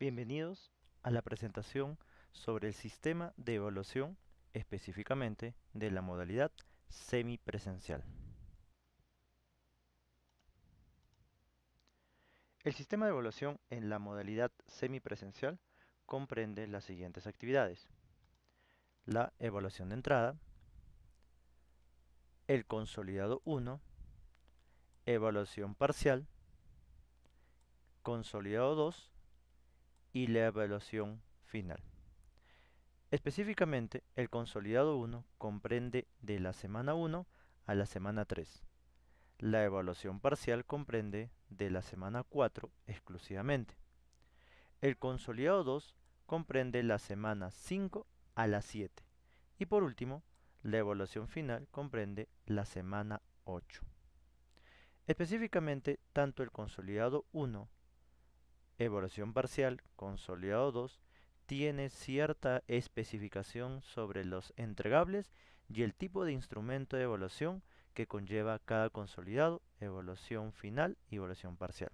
Bienvenidos a la presentación sobre el sistema de evaluación específicamente de la modalidad semipresencial. El sistema de evaluación en la modalidad semipresencial comprende las siguientes actividades. La evaluación de entrada, el consolidado 1, evaluación parcial, consolidado 2 y la evaluación final. Específicamente, el consolidado 1 comprende de la semana 1 a la semana 3. La evaluación parcial comprende de la semana 4 exclusivamente. El consolidado 2 comprende la semana 5 a la 7. Y por último, la evaluación final comprende la semana 8. Específicamente, tanto el consolidado 1 Evaluación parcial consolidado 2, tiene cierta especificación sobre los entregables y el tipo de instrumento de evaluación que conlleva cada consolidado, evaluación final y evaluación parcial.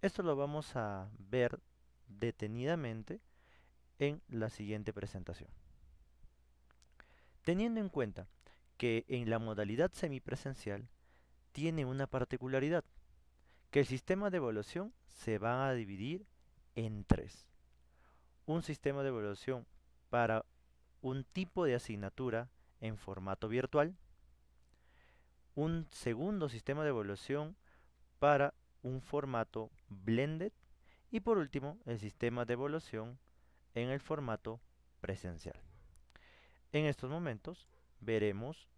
Esto lo vamos a ver detenidamente en la siguiente presentación. Teniendo en cuenta que en la modalidad semipresencial tiene una particularidad que el sistema de evaluación se va a dividir en tres. Un sistema de evaluación para un tipo de asignatura en formato virtual. Un segundo sistema de evaluación para un formato blended. Y por último, el sistema de evaluación en el formato presencial. En estos momentos veremos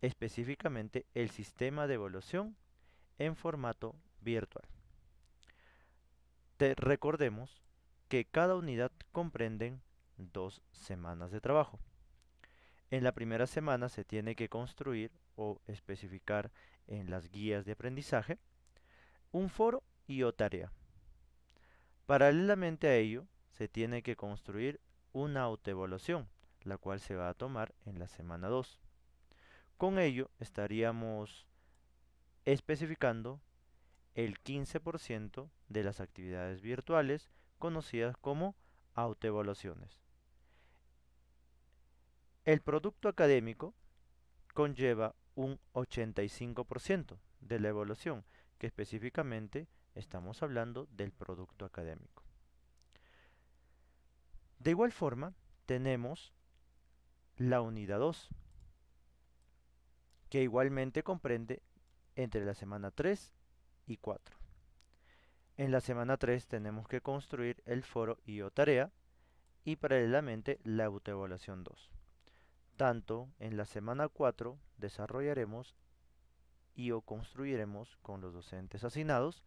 específicamente el sistema de evaluación en formato virtual. Te recordemos que cada unidad comprende dos semanas de trabajo. En la primera semana se tiene que construir o especificar en las guías de aprendizaje un foro y o tarea. Paralelamente a ello, se tiene que construir una autoevaluación, la cual se va a tomar en la semana 2. Con ello estaríamos especificando el 15% de las actividades virtuales conocidas como autoevaluaciones. El producto académico conlleva un 85% de la evaluación, que específicamente estamos hablando del producto académico. De igual forma, tenemos la unidad 2, que igualmente comprende entre la semana 3 y 4. En la semana 3 tenemos que construir el foro y tarea y paralelamente la autoevaluación 2. Tanto en la semana 4 desarrollaremos y o construiremos con los docentes asignados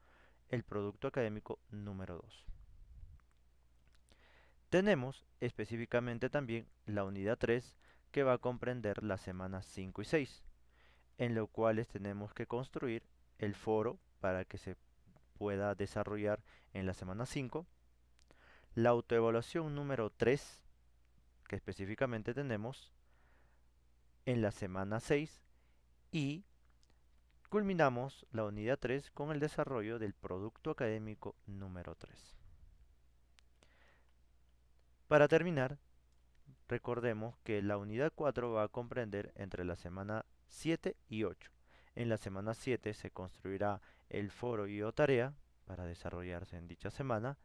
el producto académico número 2. Tenemos específicamente también la unidad 3 que va a comprender las semanas 5 y 6 en los cuales tenemos que construir el foro para que se pueda desarrollar en la semana 5. La autoevaluación número 3, que específicamente tenemos en la semana 6. Y culminamos la unidad 3 con el desarrollo del producto académico número 3. Para terminar, recordemos que la unidad 4 va a comprender entre la semana 7 y 8. En la semana 7 se construirá el foro y o tarea para desarrollarse en dicha semana.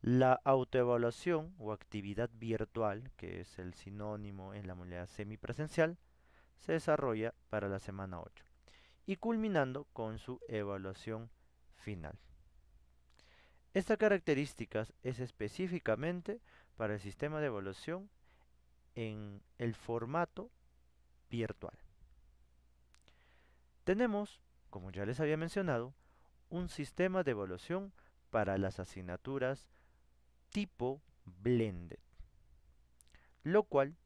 La autoevaluación o actividad virtual, que es el sinónimo en la modalidad semipresencial, se desarrolla para la semana 8 y culminando con su evaluación final. Estas características es específicamente para el sistema de evaluación en el formato virtual. Tenemos, como ya les había mencionado, un sistema de evaluación para las asignaturas tipo blended, lo cual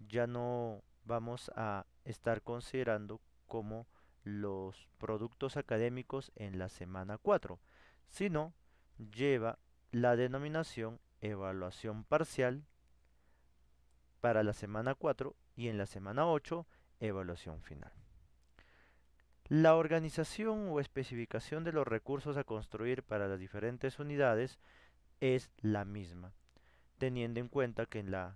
ya no vamos a estar considerando como los productos académicos en la semana 4, sino lleva la denominación evaluación parcial para la semana 4 y en la semana 8 evaluación final. La organización o especificación de los recursos a construir para las diferentes unidades es la misma, teniendo en cuenta que en las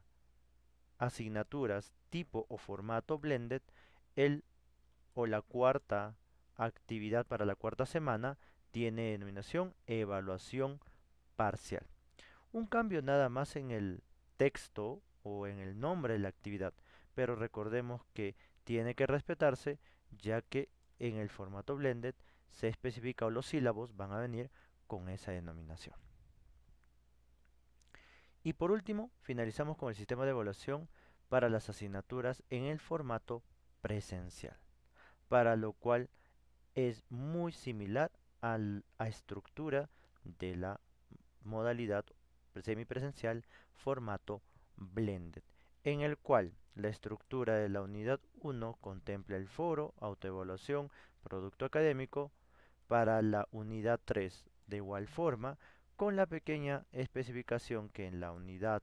asignaturas tipo o formato blended, el o la cuarta actividad para la cuarta semana tiene denominación evaluación parcial. Un cambio nada más en el texto o en el nombre de la actividad, pero recordemos que tiene que respetarse ya que en el formato blended se especifica o los sílabos van a venir con esa denominación. Y por último, finalizamos con el sistema de evaluación para las asignaturas en el formato presencial, para lo cual es muy similar a la estructura de la modalidad semipresencial formato blended en el cual la estructura de la unidad 1 contempla el foro, autoevaluación, producto académico para la unidad 3 de igual forma con la pequeña especificación que en la unidad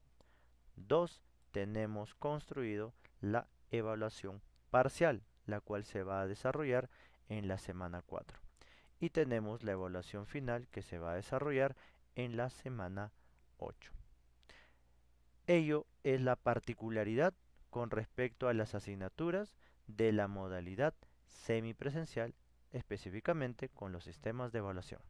2 tenemos construido la evaluación parcial, la cual se va a desarrollar en la semana 4. Y tenemos la evaluación final que se va a desarrollar en la semana 8. Ello es la particularidad con respecto a las asignaturas de la modalidad semipresencial, específicamente con los sistemas de evaluación.